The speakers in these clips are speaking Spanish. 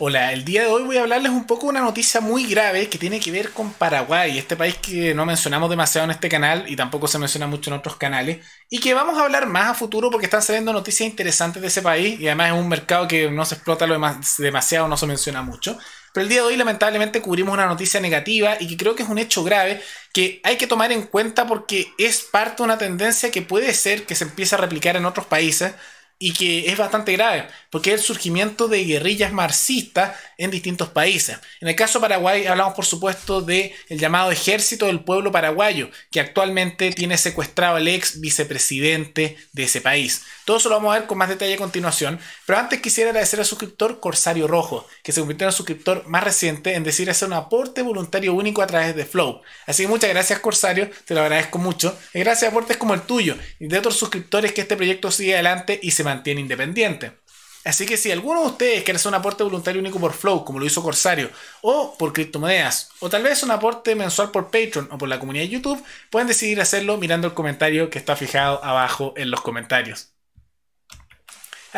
Hola, el día de hoy voy a hablarles un poco de una noticia muy grave que tiene que ver con Paraguay, este país que no mencionamos demasiado en este canal y tampoco se menciona mucho en otros canales, y que vamos a hablar más a futuro porque están saliendo noticias interesantes de ese país y además es un mercado que no se explota lo demasiado, no se menciona mucho. Pero el día de hoy lamentablemente cubrimos una noticia negativa y que creo que es un hecho grave que hay que tomar en cuenta porque es parte de una tendencia que puede ser que se empiece a replicar en otros países y que es bastante grave, porque es el surgimiento de guerrillas marxistas en distintos países. En el caso Paraguay hablamos por supuesto del el llamado Ejército del Pueblo Paraguayo, que actualmente tiene secuestrado al ex vicepresidente de ese país. Todo eso lo vamos a ver con más detalle a continuación. Pero antes quisiera agradecer al suscriptor Corsario Rojo, que se convirtió en el suscriptor más reciente en decir hacer un aporte voluntario único a través de Flow. Así que muchas gracias Corsario, te lo agradezco mucho. Y gracias a aportes como el tuyo y de otros suscriptores que este proyecto sigue adelante y se mantiene independiente. Así que si alguno de ustedes quiere hacer un aporte voluntario único por Flow, como lo hizo Corsario, o por criptomonedas, o tal vez un aporte mensual por Patreon o por la comunidad de YouTube, pueden decidir hacerlo mirando el comentario que está fijado abajo en los comentarios.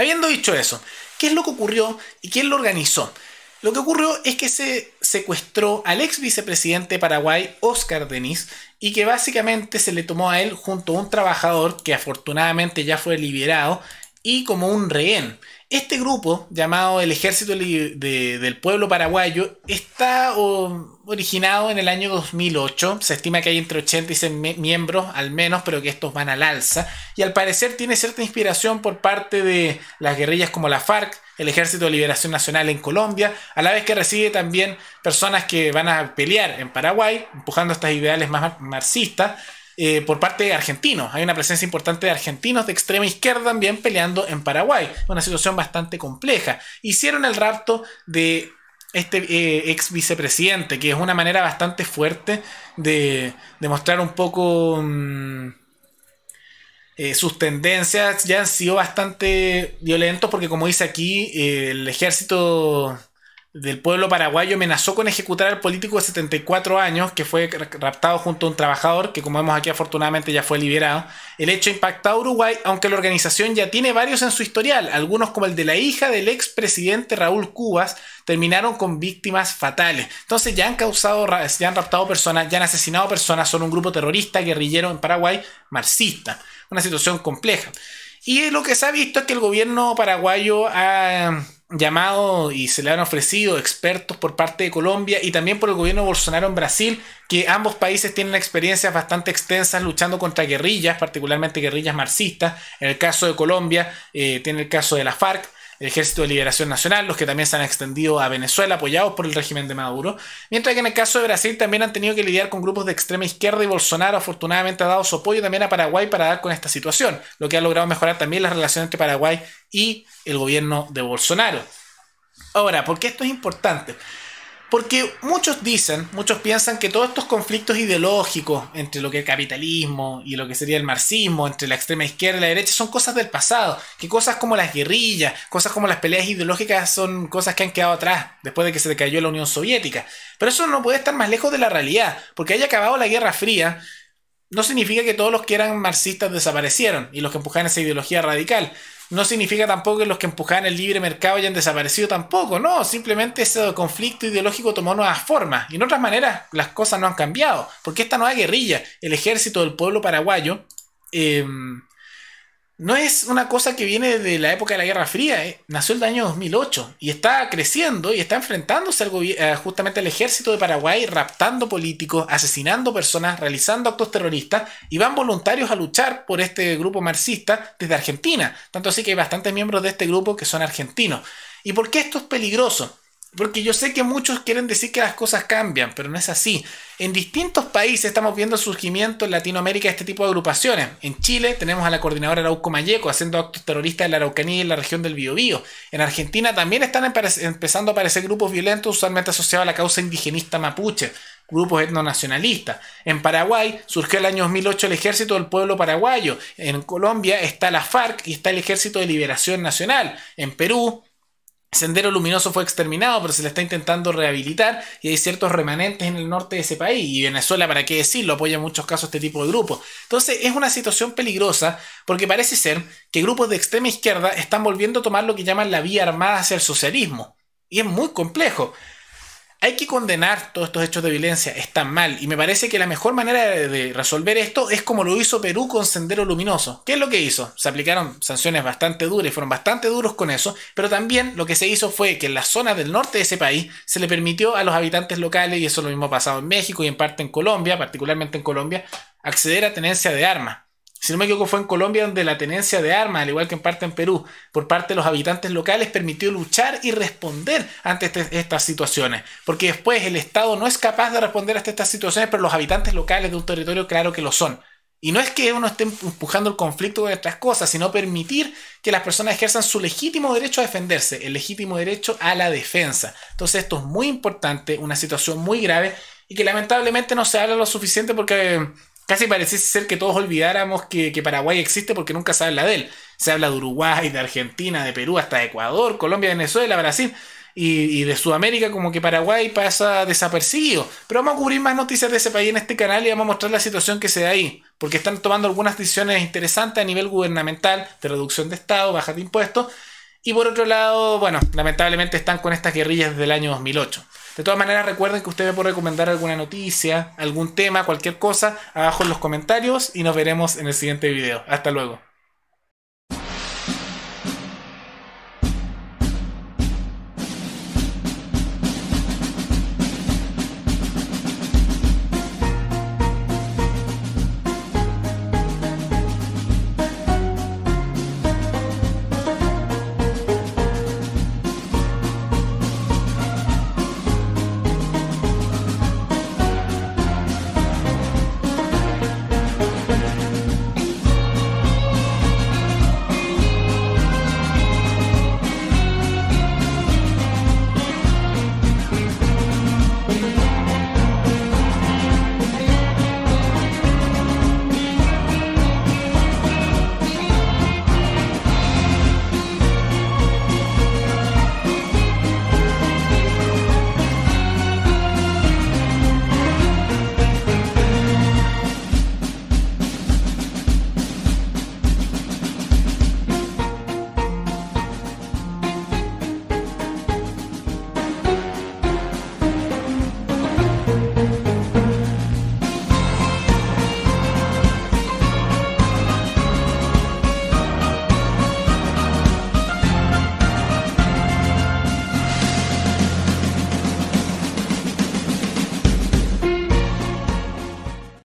Habiendo dicho eso, ¿qué es lo que ocurrió y quién lo organizó? Lo que ocurrió es que se secuestró al ex vicepresidente de Paraguay, Oscar Denis, y que básicamente se le tomó a él junto a un trabajador que afortunadamente ya fue liberado y como un rehén. Este grupo, llamado el Ejército del Pueblo Paraguayo, está originado en el año 2008. Se estima que hay entre 80 y 100 miembros al menos, pero que estos van al alza. Y al parecer tiene cierta inspiración por parte de las guerrillas como la FARC, el Ejército de Liberación Nacional en Colombia, a la vez que recibe también personas que van a pelear en Paraguay, empujando estas ideales más marxistas. Eh, por parte de argentinos. Hay una presencia importante de argentinos de extrema izquierda también peleando en Paraguay. Una situación bastante compleja. Hicieron el rapto de este eh, ex vicepresidente, que es una manera bastante fuerte de, mostrar un poco mm, eh, sus tendencias. Ya han sido bastante violentos porque, como dice aquí, el ejército del pueblo paraguayo amenazó con ejecutar al político de 74 años que fue raptado junto a un trabajador que como vemos aquí afortunadamente ya fue liberado. El hecho impactó a Uruguay, aunque la organización ya tiene varios en su historial, algunos como el de la hija del expresidente Raúl Cubas, terminaron con víctimas fatales. Entonces ya han causado, ya han raptado personas, ya han asesinado personas, son un grupo terrorista, guerrillero en Paraguay, marxista. Una situación compleja. Y lo que se ha visto es que el gobierno paraguayo ha llamado y se le han ofrecido expertos por parte de Colombia y también por el gobierno de Bolsonaro en Brasil, que ambos países tienen experiencias bastante extensas luchando contra guerrillas, particularmente guerrillas marxistas. En el caso de Colombia, eh, tiene el caso de la FARC el Ejército de Liberación Nacional, los que también se han extendido a Venezuela apoyados por el régimen de Maduro, mientras que en el caso de Brasil también han tenido que lidiar con grupos de extrema izquierda y Bolsonaro afortunadamente ha dado su apoyo también a Paraguay para dar con esta situación, lo que ha logrado mejorar también las relaciones entre Paraguay y el gobierno de Bolsonaro. Ahora, ¿por qué esto es importante? Porque muchos dicen, muchos piensan que todos estos conflictos ideológicos entre lo que es el capitalismo y lo que sería el marxismo, entre la extrema izquierda y la derecha, son cosas del pasado. Que cosas como las guerrillas, cosas como las peleas ideológicas son cosas que han quedado atrás después de que se decayó la Unión Soviética. Pero eso no puede estar más lejos de la realidad, porque haya acabado la Guerra Fría, no significa que todos los que eran marxistas desaparecieron y los que empujaban esa ideología radical. No significa tampoco que los que empujaban el libre mercado hayan desaparecido tampoco. No, simplemente ese conflicto ideológico tomó nuevas formas. Y en otras maneras las cosas no han cambiado. Porque esta nueva guerrilla, el ejército del pueblo paraguayo, eh, no es una cosa que viene de la época de la Guerra Fría, eh. nació el año 2008 y está creciendo y está enfrentándose justamente al ejército de Paraguay, raptando políticos, asesinando personas, realizando actos terroristas y van voluntarios a luchar por este grupo marxista desde Argentina. Tanto así que hay bastantes miembros de este grupo que son argentinos. ¿Y por qué esto es peligroso? Porque yo sé que muchos quieren decir que las cosas cambian, pero no es así. En distintos países estamos viendo el surgimiento en Latinoamérica de este tipo de agrupaciones. En Chile tenemos a la coordinadora Arauco Mayeco haciendo actos terroristas en la Araucanía y en la región del Biobío. En Argentina también están empezando a aparecer grupos violentos usualmente asociados a la causa indigenista mapuche, grupos etnonacionalistas. En Paraguay surgió el año 2008 el Ejército del Pueblo Paraguayo. En Colombia está la FARC y está el Ejército de Liberación Nacional. En Perú Sendero Luminoso fue exterminado, pero se le está intentando rehabilitar y hay ciertos remanentes en el norte de ese país. Y Venezuela, ¿para qué decirlo? Apoya en muchos casos este tipo de grupos. Entonces es una situación peligrosa porque parece ser que grupos de extrema izquierda están volviendo a tomar lo que llaman la vía armada hacia el socialismo. Y es muy complejo. Hay que condenar todos estos hechos de violencia, están mal, y me parece que la mejor manera de resolver esto es como lo hizo Perú con Sendero Luminoso. ¿Qué es lo que hizo? Se aplicaron sanciones bastante duras, fueron bastante duros con eso, pero también lo que se hizo fue que en la zona del norte de ese país se le permitió a los habitantes locales, y eso lo mismo ha pasado en México y en parte en Colombia, particularmente en Colombia, acceder a tenencia de armas. Si no me equivoco, fue en Colombia donde la tenencia de armas, al igual que en parte en Perú, por parte de los habitantes locales, permitió luchar y responder ante este, estas situaciones. Porque después el Estado no es capaz de responder ante estas situaciones, pero los habitantes locales de un territorio, claro que lo son. Y no es que uno esté empujando el conflicto con otras cosas, sino permitir que las personas ejerzan su legítimo derecho a defenderse, el legítimo derecho a la defensa. Entonces esto es muy importante, una situación muy grave y que lamentablemente no se habla lo suficiente porque Casi pareciese ser que todos olvidáramos que, Paraguay existe porque nunca se habla de él. Se habla de Uruguay, de Argentina, de Perú, hasta de Ecuador, Colombia, Venezuela, Brasil. Y, y, de Sudamérica como que Paraguay pasa desapercibido. Pero vamos a cubrir más noticias de ese país en este canal y vamos a mostrar la situación que se da ahí. Porque están tomando algunas decisiones interesantes a nivel gubernamental, de reducción de Estado, baja de impuestos. Y por otro lado, bueno, lamentablemente están con estas guerrillas desde el año 2008. De todas maneras, recuerden que ustedes me puede recomendar alguna noticia, algún tema, cualquier cosa, abajo en los comentarios y nos veremos en el siguiente video. Hasta luego.